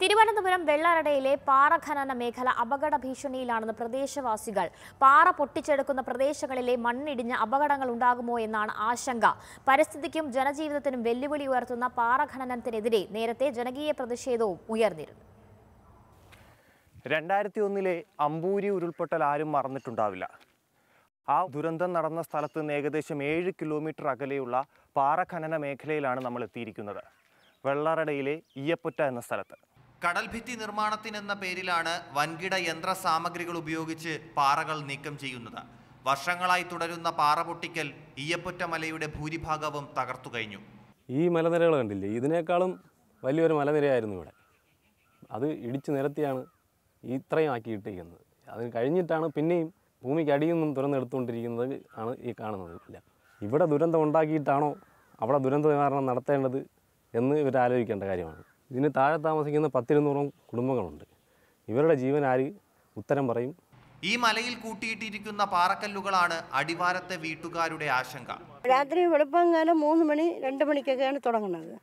തിരുവനന്തപുരം വെള്ളാരടയിലെ പാറ ഖനന മേഖല അപകട ഭീഷണിയിലാണെന്ന് പ്രദേശവാസികൾ പാറ പൊട്ടിച്ചെടുക്കുന്ന പ്രദേശങ്ങളിലെ മണ്ണിടിഞ്ഞ് അപകടങ്ങൾ ഉണ്ടാകുമോ എന്നാണ് ആശങ്ക പരിസ്ഥിതിക്കും ജനജീവിതത്തിനും വെല്ലുവിളി ഉയർത്തുന്ന പാറ ഖനനത്തിനെതിരെ നേരത്തെ ജനകീയ പ്രതിഷേധവും ഉയർന്നിരുന്നു രണ്ടായിരത്തി ഒന്നിലെ അമ്പൂരി ഉരുൾപൊട്ടൽ ആരും മറന്നിട്ടുണ്ടാവില്ല ആ ദുരന്തം നടന്ന സ്ഥലത്ത് നിന്ന് ഏകദേശം ഏഴ് കിലോമീറ്റർ അകലെയുള്ള പാറ ഖനന മേഖലയിലാണ് നമ്മൾ എത്തിയിരിക്കുന്നത് വെള്ളാറടയിലെ ഈയപ്പൊറ്റ എന്ന സ്ഥലത്ത് കടൽഭിത്തി നിർമ്മാണത്തിനെന്ന പേരിലാണ് വൻകിട യന്ത്ര സാമഗ്രികൾ ഉപയോഗിച്ച് പാറകൾ നീക്കം ചെയ്യുന്നത് വർഷങ്ങളായി തുടരുന്ന പാറ പൊട്ടിക്കൽ ഈയപ്പൊറ്റ മലയുടെ ഭൂരിഭാഗവും തകർത്തു കഴിഞ്ഞു ഈ മലനിരകൾ കണ്ടില്ലേ ഇതിനേക്കാളും വലിയൊരു മലനിരയായിരുന്നു ഇവിടെ അത് ഇടിച്ചു നിരത്തിയാണ് ഇത്രയും ആക്കിയിട്ടിരിക്കുന്നത് അതിന് കഴിഞ്ഞിട്ടാണ് പിന്നെയും ഭൂമിക്ക് അടിയൊന്നും തുറന്നെടുത്തുകൊണ്ടിരിക്കുന്നത് ആണ് ഈ കാണുന്നത് ഇല്ല ഇവിടെ ദുരന്തം ഉണ്ടാക്കിയിട്ടാണോ അവിടെ ദുരന്ത നിവാരണം നടത്തേണ്ടത് എന്ന് ഇവർ ആലോചിക്കേണ്ട കാര്യമാണ് ഇതിന് താഴെ താമസിക്കുന്ന പത്തിരുന്നൂറോളം കുടുംബങ്ങളുണ്ട് ഇവരുടെ ആര് ഉത്തരം പറയും ഈ മലയിൽ കൂട്ടിയിട്ടിരിക്കുന്ന പാറക്കല്ലുകളാണ് അടിവാരത്തെ വീട്ടുകാരുടെ ആശങ്ക രാത്രി കാലം മൂന്ന് മണി രണ്ട് മണിക്കൊക്കെയാണ് തുടങ്ങുന്നത്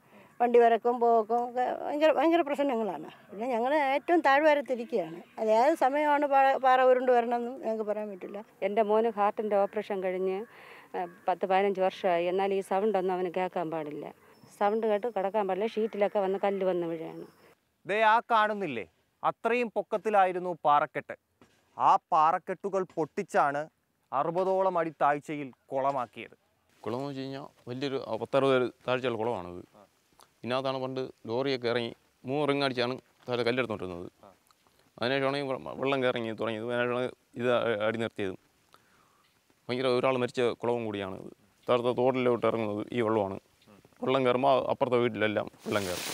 വണ്ടി വരക്കും പോക്കും ഒക്കെ ഭയങ്കര ഭയങ്കര പ്രശ്നങ്ങളാണ് പിന്നെ ഞങ്ങൾ ഏറ്റവും താഴ്വാരത്തിരിക്കുകയാണ് അത് ഏത് സമയമാണ് പാറ പാറ ഉരുണ്ട് വരണമെന്നും ഞങ്ങൾക്ക് പറയാൻ പറ്റില്ല എൻ്റെ മോന് ഹാർട്ടിൻ്റെ ഓപ്പറേഷൻ കഴിഞ്ഞ് പത്ത് പതിനഞ്ച് വർഷമായി എന്നാൽ ഈ സൗണ്ടൊന്നും അവന് കേൾക്കാൻ പാടില്ല സൗണ്ട് കേട്ട് കിടക്കാൻ പാടില്ല ഷീറ്റിലൊക്കെ വന്ന് കല്ല് വന്ന് വീഴാണ് ദേ ആ കാണുന്നില്ലേ അത്രയും പൊക്കത്തിലായിരുന്നു പാറക്കെട്ട് ആ പാറക്കെട്ടുകൾ പൊട്ടിച്ചാണ് അറുപതോളം അടി താഴ്ചയിൽ കുളമാക്കിയത് കുളം എന്ന് വെച്ച് കഴിഞ്ഞാൽ വലിയൊരു പത്തറുപത് താഴ്ചയുള്ള കുളമാണത് ഇതിനകത്താണ് പണ്ട് ലോറിയൊക്കെ ഇറങ്ങി മൂന്നിറങ്ങി അടിച്ചാണ് താഴെ കല്ലെടുത്തോണ്ടിരുന്നത് അതിനുശേഷമാണ് വെള്ളം കയറങ്ങി തുടങ്ങിയത് അതിനുശേഷമാണ് ഇത് അടി നിർത്തിയതും ഭയങ്കര ഒരാൾ മരിച്ച കുളവും കൂടിയാണ് താഴത്തെ തോട്ടിലോട്ട് ഇറങ്ങുന്നത് ഈ വെള്ളമാണ് വെള്ളം കയറുമ്പോൾ അപ്പുറത്തെ വീട്ടിലെല്ലാം വെള്ളം കയറും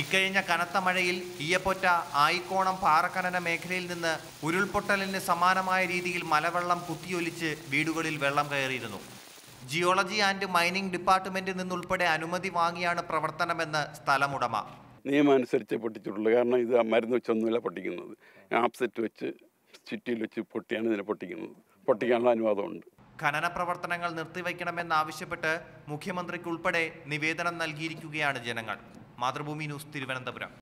ഇക്കഴിഞ്ഞ കനത്ത മഴയിൽ ഈയപ്പൊറ്റ ആയിക്കോണം പാറക്കനന മേഖലയിൽ നിന്ന് ഉരുൾപൊട്ടലിന് സമാനമായ രീതിയിൽ മലവെള്ളം കുത്തിയൊലിച്ച് വീടുകളിൽ വെള്ളം കയറിയിരുന്നു ജിയോളജി ആൻഡ് മൈനിങ് ഡിപ്പാർട്ട്മെന്റിൽ നിന്നുൾപ്പെടെ അനുമതി വാങ്ങിയാണ് പ്രവർത്തനമെന്ന് സ്ഥലമുടമ നിയമം അനുസരിച്ച് പൊട്ടിച്ചിട്ടുള്ളൂ കാരണം ഇത് മരുന്ന് വെച്ചൊന്നുമില്ല പൊട്ടിക്കുന്നത് ആപ്സെറ്റ് വെച്ച് ചുറ്റിയിൽ വെച്ച് പൊട്ടിയാണ് ഇതിനെ പൊട്ടിക്കുന്നത് പൊട്ടിക്കാനുള്ള അനുവാദമുണ്ട് ഖനന പ്രവർത്തനങ്ങൾ നിർത്തിവയ്ക്കണമെന്നാവശ്യപ്പെട്ട് മുഖ്യമന്ത്രിക്കുൾപ്പെടെ നിവേദനം നൽകിയിരിക്കുകയാണ് ജനങ്ങൾ മാതൃഭൂമി ന്യൂസ് തിരുവനന്തപുരം